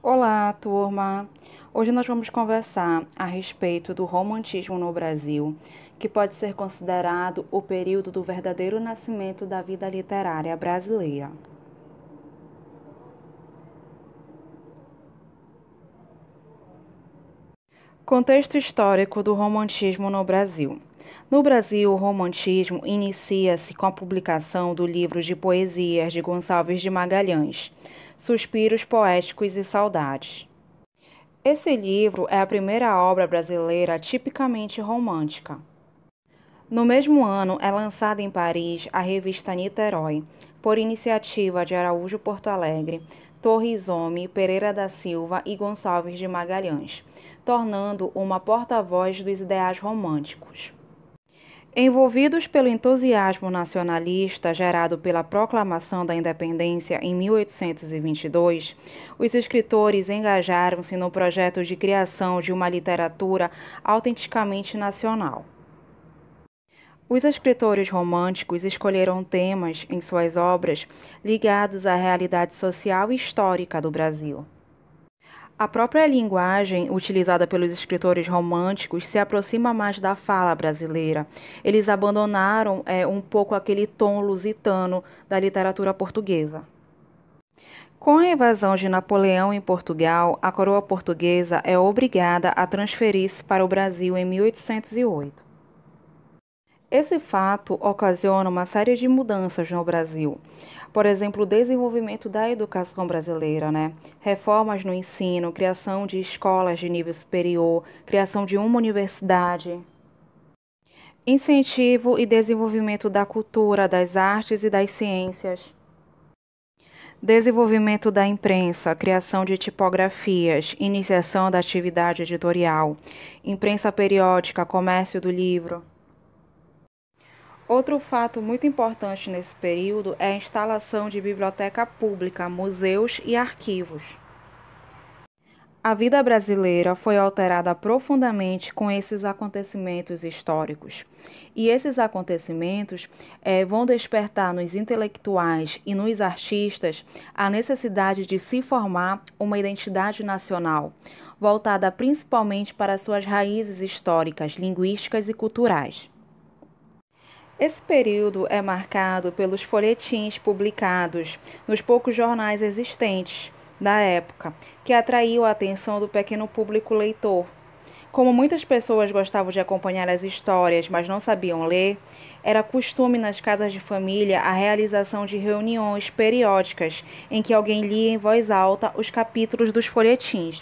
Olá, turma! Hoje nós vamos conversar a respeito do romantismo no Brasil, que pode ser considerado o período do verdadeiro nascimento da vida literária brasileira. Contexto histórico do romantismo no Brasil. No Brasil, o romantismo inicia-se com a publicação do livro de poesias de Gonçalves de Magalhães, Suspiros Poéticos e Saudades. Esse livro é a primeira obra brasileira tipicamente romântica. No mesmo ano, é lançada em Paris a revista Niterói, por iniciativa de Araújo Porto Alegre, Torres Homem, Pereira da Silva e Gonçalves de Magalhães, tornando uma porta-voz dos ideais românticos. Envolvidos pelo entusiasmo nacionalista gerado pela proclamação da independência em 1822, os escritores engajaram-se no projeto de criação de uma literatura autenticamente nacional. Os escritores românticos escolheram temas em suas obras ligados à realidade social e histórica do Brasil. A própria linguagem utilizada pelos escritores românticos se aproxima mais da fala brasileira. Eles abandonaram é, um pouco aquele tom lusitano da literatura portuguesa. Com a invasão de Napoleão em Portugal, a coroa portuguesa é obrigada a transferir-se para o Brasil em 1808. Esse fato ocasiona uma série de mudanças no Brasil. Por exemplo, o desenvolvimento da educação brasileira, né? Reformas no ensino, criação de escolas de nível superior, criação de uma universidade. Incentivo e desenvolvimento da cultura, das artes e das ciências. Desenvolvimento da imprensa, criação de tipografias, iniciação da atividade editorial, imprensa periódica, comércio do livro. Outro fato muito importante nesse período é a instalação de biblioteca pública, museus e arquivos. A vida brasileira foi alterada profundamente com esses acontecimentos históricos. E esses acontecimentos é, vão despertar nos intelectuais e nos artistas a necessidade de se formar uma identidade nacional, voltada principalmente para suas raízes históricas, linguísticas e culturais. Esse período é marcado pelos folhetins publicados nos poucos jornais existentes da época, que atraiu a atenção do pequeno público leitor. Como muitas pessoas gostavam de acompanhar as histórias, mas não sabiam ler, era costume nas casas de família a realização de reuniões periódicas em que alguém lia em voz alta os capítulos dos folhetins.